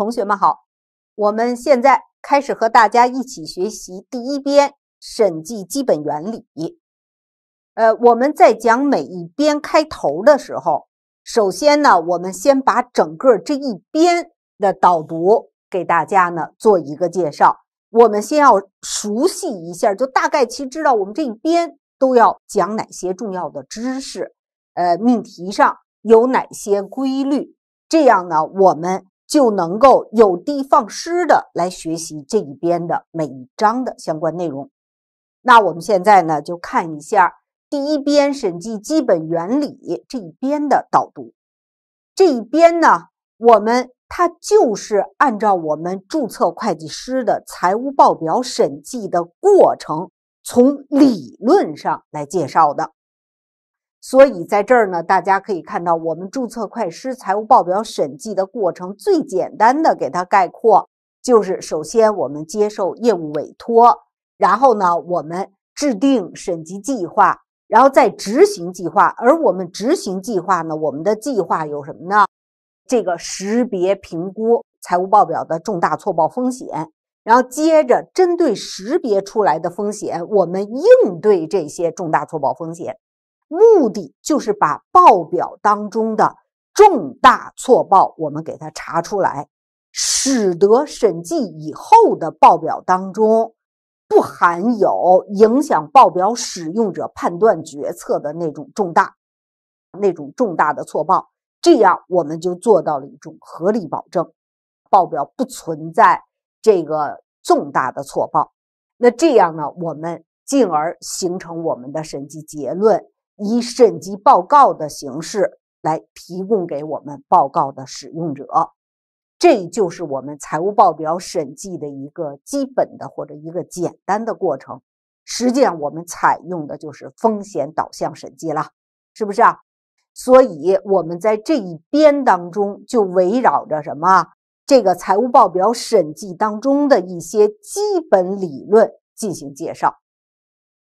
同学们好，我们现在开始和大家一起学习第一编审计基本原理。呃，我们在讲每一编开头的时候，首先呢，我们先把整个这一编的导读给大家呢做一个介绍。我们先要熟悉一下，就大概其知道我们这一编都要讲哪些重要的知识，呃，命题上有哪些规律，这样呢，我们。就能够有的放矢地来学习这一边的每一章的相关内容。那我们现在呢，就看一下第一边审计基本原理这一边的导读。这一边呢，我们它就是按照我们注册会计师的财务报表审计的过程，从理论上来介绍的。所以，在这儿呢，大家可以看到，我们注册会计师财务报表审计的过程最简单的给它概括，就是首先我们接受业务委托，然后呢，我们制定审计计划，然后再执行计划。而我们执行计划呢，我们的计划有什么呢？这个识别、评估财务报表的重大错报风险，然后接着针对识别出来的风险，我们应对这些重大错报风险。目的就是把报表当中的重大错报，我们给它查出来，使得审计以后的报表当中不含有影响报表使用者判断决策的那种重大、那种重大的错报，这样我们就做到了一种合理保证，报表不存在这个重大的错报。那这样呢，我们进而形成我们的审计结论。以审计报告的形式来提供给我们报告的使用者，这就是我们财务报表审计的一个基本的或者一个简单的过程。实际上，我们采用的就是风险导向审计了，是不是啊？所以我们在这一边当中就围绕着什么这个财务报表审计当中的一些基本理论进行介绍，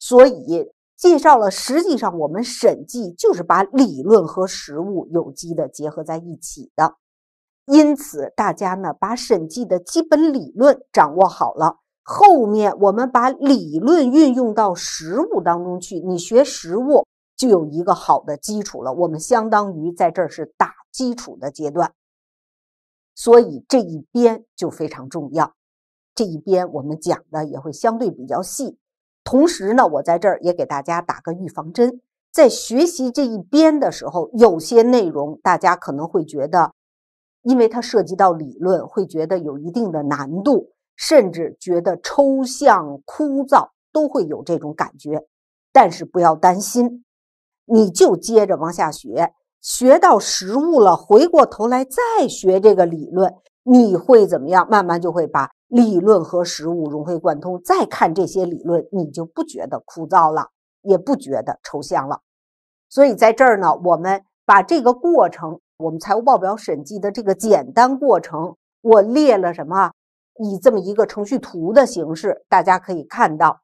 所以。介绍了，实际上我们审计就是把理论和实物有机的结合在一起的，因此大家呢把审计的基本理论掌握好了，后面我们把理论运用到实物当中去，你学实物就有一个好的基础了。我们相当于在这儿是打基础的阶段，所以这一边就非常重要。这一边我们讲的也会相对比较细。同时呢，我在这儿也给大家打个预防针，在学习这一边的时候，有些内容大家可能会觉得，因为它涉及到理论，会觉得有一定的难度，甚至觉得抽象枯燥，都会有这种感觉。但是不要担心，你就接着往下学，学到实物了，回过头来再学这个理论，你会怎么样？慢慢就会把。理论和实务融会贯通，再看这些理论，你就不觉得枯燥了，也不觉得抽象了。所以在这儿呢，我们把这个过程，我们财务报表审计的这个简单过程，我列了什么？以这么一个程序图的形式，大家可以看到。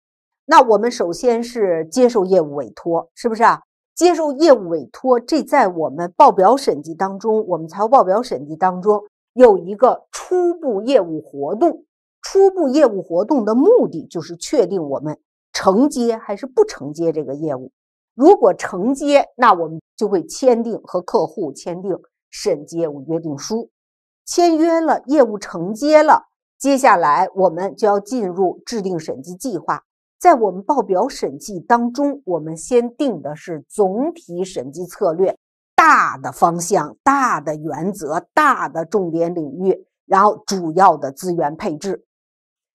那我们首先是接受业务委托，是不是？啊？接受业务委托，这在我们报表审计当中，我们财务报表审计当中有一个初步业务活动。初步业务活动的目的就是确定我们承接还是不承接这个业务。如果承接，那我们就会签订和客户签订审计业务约定书。签约了，业务承接了，接下来我们就要进入制定审计计划。在我们报表审计当中，我们先定的是总体审计策略、大的方向、大的原则、大的重点领域，然后主要的资源配置。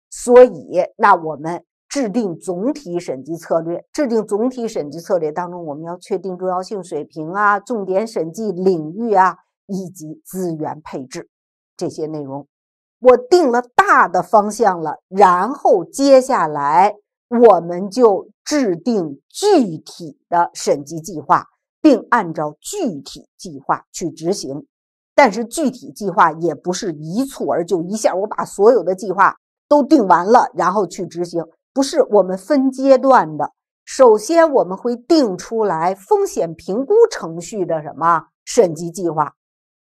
所以，那我们制定总体审计策略，制定总体审计策略当中，我们要确定重要性水平啊、重点审计领域啊，以及资源配置这些内容。我定了大的方向了，然后接下来我们就制定具体的审计计划，并按照具体计划去执行。但是，具体计划也不是一蹴而就，一下我把所有的计划。都定完了，然后去执行，不是我们分阶段的。首先，我们会定出来风险评估程序的什么审计计划，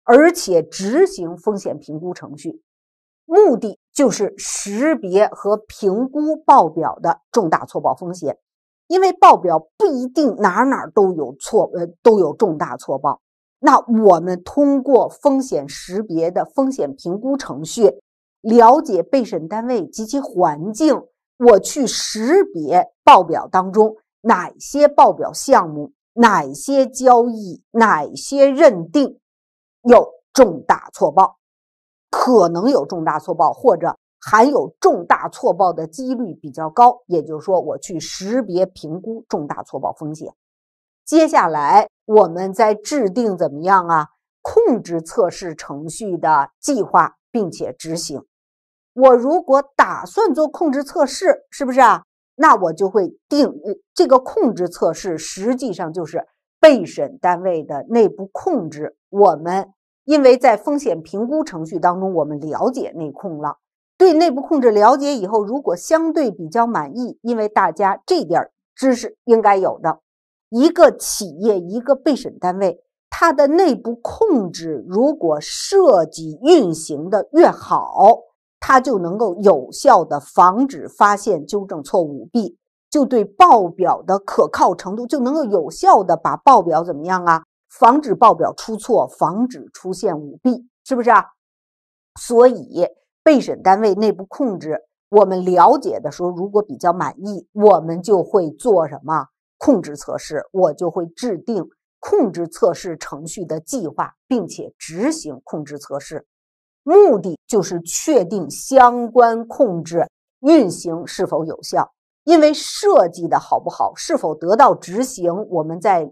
而且执行风险评估程序，目的就是识别和评估报表的重大错报风险。因为报表不一定哪哪都有错，呃，都有重大错报。那我们通过风险识别的风险评估程序。了解被审单位及其环境，我去识别报表当中哪些报表项目、哪些交易、哪些认定有重大错报，可能有重大错报或者含有重大错报的几率比较高。也就是说，我去识别、评估重大错报风险。接下来，我们在制定怎么样啊控制测试程序的计划，并且执行。我如果打算做控制测试，是不是啊？那我就会定这个控制测试，实际上就是备审单位的内部控制。我们因为在风险评估程序当中，我们了解内控了，对内部控制了解以后，如果相对比较满意，因为大家这点知识应该有的。一个企业一个备审单位，它的内部控制如果设计运行的越好。它就能够有效的防止发现、纠正错误、舞弊，就对报表的可靠程度就能够有效的把报表怎么样啊？防止报表出错，防止出现舞弊，是不是？啊？所以被审单位内部控制，我们了解的时候如果比较满意，我们就会做什么？控制测试，我就会制定控制测试程序的计划，并且执行控制测试。目的就是确定相关控制运行是否有效，因为设计的好不好，是否得到执行，我们在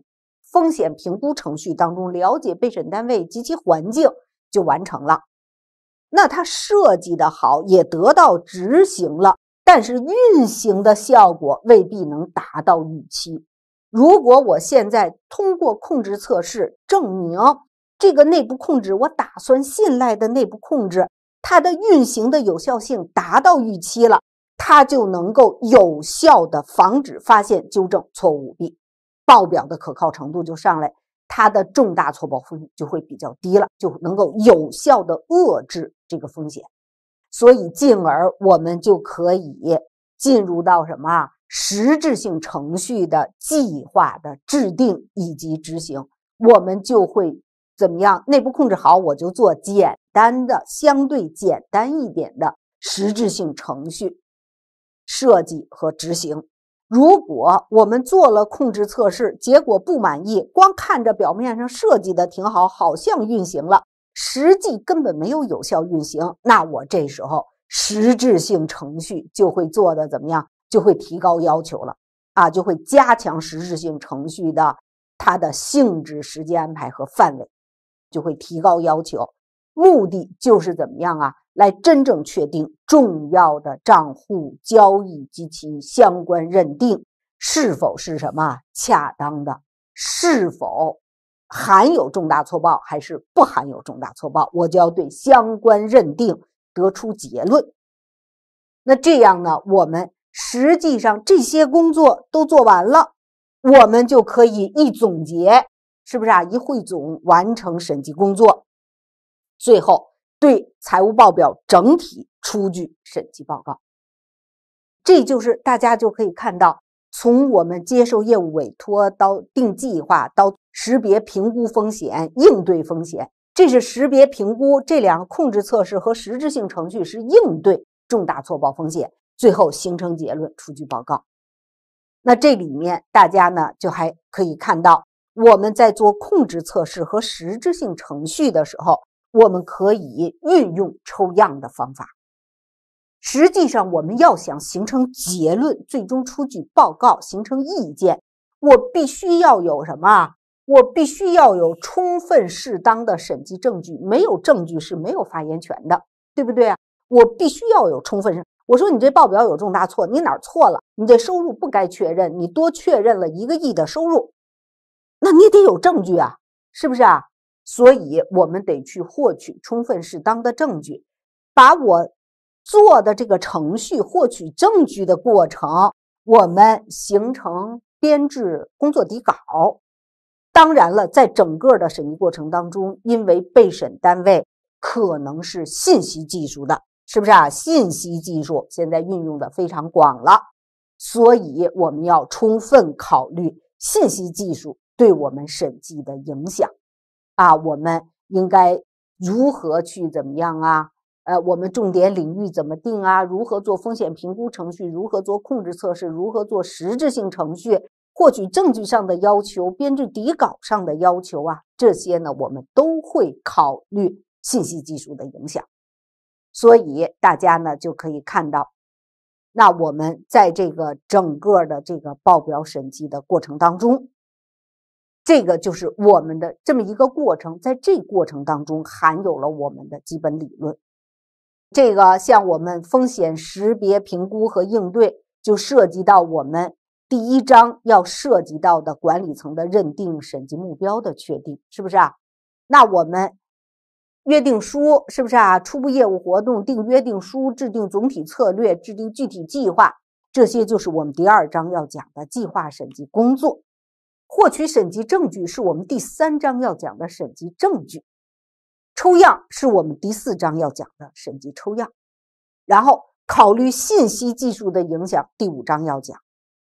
风险评估程序当中了解被审单位及其环境就完成了。那它设计的好，也得到执行了，但是运行的效果未必能达到预期。如果我现在通过控制测试证明。这个内部控制，我打算信赖的内部控制，它的运行的有效性达到预期了，它就能够有效的防止发现、纠正错误、舞弊，报表的可靠程度就上来，它的重大错报风险就会比较低了，就能够有效的遏制这个风险，所以进而我们就可以进入到什么实质性程序的计划的制定以及执行，我们就会。怎么样？内部控制好，我就做简单的、相对简单一点的实质性程序设计和执行。如果我们做了控制测试，结果不满意，光看着表面上设计的挺好，好像运行了，实际根本没有有效运行，那我这时候实质性程序就会做的怎么样？就会提高要求了啊，就会加强实质性程序的它的性质、时间安排和范围。就会提高要求，目的就是怎么样啊？来真正确定重要的账户交易及其相关认定是否是什么恰当的，是否含有重大错报，还是不含有重大错报？我就要对相关认定得出结论。那这样呢？我们实际上这些工作都做完了，我们就可以一总结。是不是啊？一汇总完成审计工作，最后对财务报表整体出具审计报告。这就是大家就可以看到，从我们接受业务委托到定计划，到识别、评估风险、应对风险，这是识别、评估这两个控制测试和实质性程序是应对重大错报风险，最后形成结论，出具报告。那这里面大家呢，就还可以看到。我们在做控制测试和实质性程序的时候，我们可以运用抽样的方法。实际上，我们要想形成结论，最终出具报告，形成意见，我必须要有什么？我必须要有充分适当的审计证据。没有证据是没有发言权的，对不对啊？我必须要有充分。我说你这报表有重大错，你哪错了？你这收入不该确认，你多确认了一个亿的收入。那你得有证据啊，是不是啊？所以我们得去获取充分适当的证据，把我做的这个程序获取证据的过程，我们形成编制工作底稿。当然了，在整个的审议过程当中，因为被审单位可能是信息技术的，是不是啊？信息技术现在运用的非常广了，所以我们要充分考虑信息技术。对我们审计的影响啊，我们应该如何去怎么样啊？呃，我们重点领域怎么定啊？如何做风险评估程序？如何做控制测试？如何做实质性程序？获取证据上的要求，编制底稿上的要求啊？这些呢，我们都会考虑信息技术的影响。所以大家呢就可以看到，那我们在这个整个的这个报表审计的过程当中。这个就是我们的这么一个过程，在这过程当中含有了我们的基本理论。这个像我们风险识别、评估和应对，就涉及到我们第一章要涉及到的管理层的认定、审计目标的确定，是不是啊？那我们约定书是不是啊？初步业务活动定约定书，制定总体策略，制定具体计划，这些就是我们第二章要讲的计划审计工作。获取审计证据是我们第三章要讲的审计证据，抽样是我们第四章要讲的审计抽样，然后考虑信息技术的影响，第五章要讲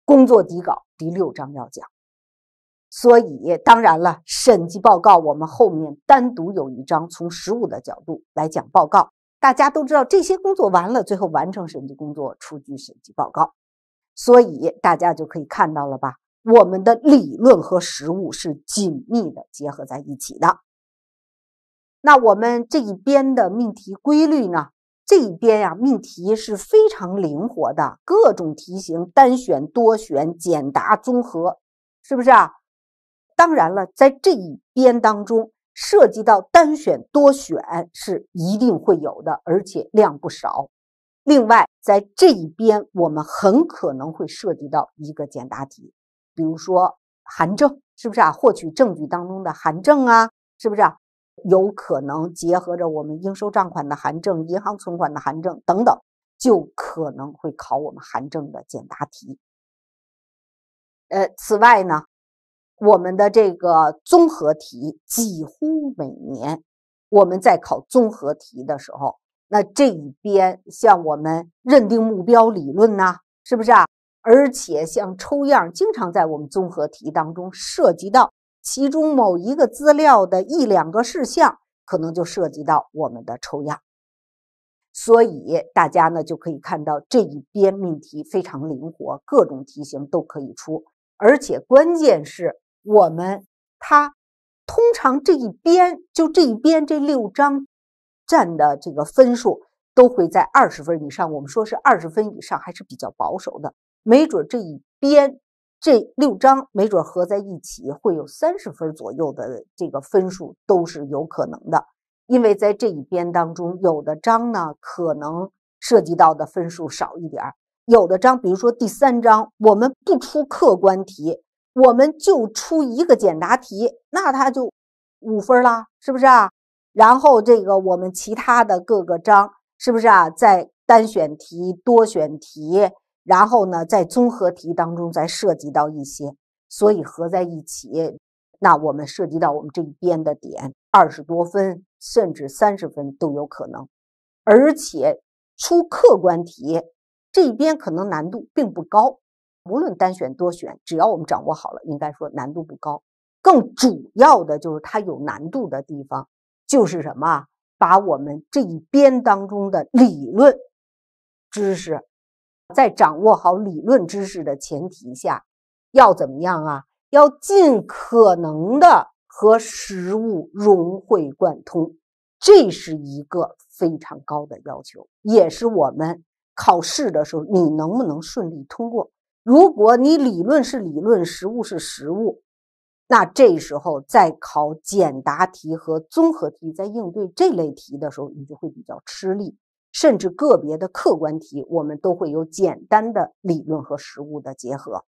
工作底稿，第六章要讲。所以，当然了，审计报告我们后面单独有一章，从实务的角度来讲报告。大家都知道，这些工作完了，最后完成审计工作，出具审计报告。所以，大家就可以看到了吧？我们的理论和实物是紧密的结合在一起的。那我们这一边的命题规律呢？这一边呀，命题是非常灵活的，各种题型，单选、多选、简答、综合，是不是啊？当然了，在这一边当中，涉及到单选、多选是一定会有的，而且量不少。另外，在这一边，我们很可能会涉及到一个简答题。比如说函证是不是啊？获取证据当中的函证啊，是不是啊？有可能结合着我们应收账款的函证、银行存款的函证等等，就可能会考我们函证的简答题。呃，此外呢，我们的这个综合题几乎每年我们在考综合题的时候，那这一边像我们认定目标理论呐，是不是啊？而且像抽样，经常在我们综合题当中涉及到其中某一个资料的一两个事项，可能就涉及到我们的抽样。所以大家呢就可以看到这一边命题非常灵活，各种题型都可以出。而且关键是我们它通常这一边就这一边这六章占的这个分数都会在二十分以上。我们说是二十分以上还是比较保守的。没准这一边这六章，没准合在一起会有三十分左右的这个分数都是有可能的，因为在这一边当中，有的章呢可能涉及到的分数少一点有的章，比如说第三章，我们不出客观题，我们就出一个简答题，那它就五分了，是不是啊？然后这个我们其他的各个章，是不是啊？在单选题、多选题。然后呢，在综合题当中再涉及到一些，所以合在一起，那我们涉及到我们这一边的点二十多分甚至三十分都有可能，而且出客观题这一边可能难度并不高，无论单选多选，只要我们掌握好了，应该说难度不高。更主要的就是它有难度的地方就是什么，把我们这一边当中的理论知识。在掌握好理论知识的前提下，要怎么样啊？要尽可能的和实物融会贯通，这是一个非常高的要求，也是我们考试的时候你能不能顺利通过。如果你理论是理论，实物是实物，那这时候在考简答题和综合题，在应对这类题的时候，你就会比较吃力。甚至个别的客观题，我们都会有简单的理论和实物的结合，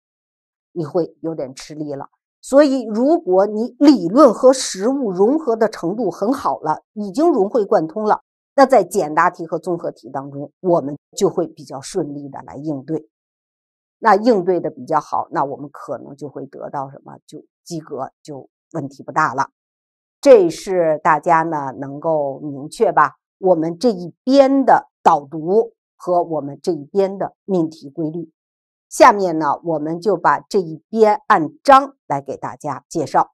你会有点吃力了。所以，如果你理论和实物融合的程度很好了，已经融会贯通了，那在简答题和综合题当中，我们就会比较顺利的来应对。那应对的比较好，那我们可能就会得到什么？就及格，就问题不大了。这是大家呢能够明确吧？我们这一边的导读和我们这一边的命题规律，下面呢，我们就把这一边按章来给大家介绍。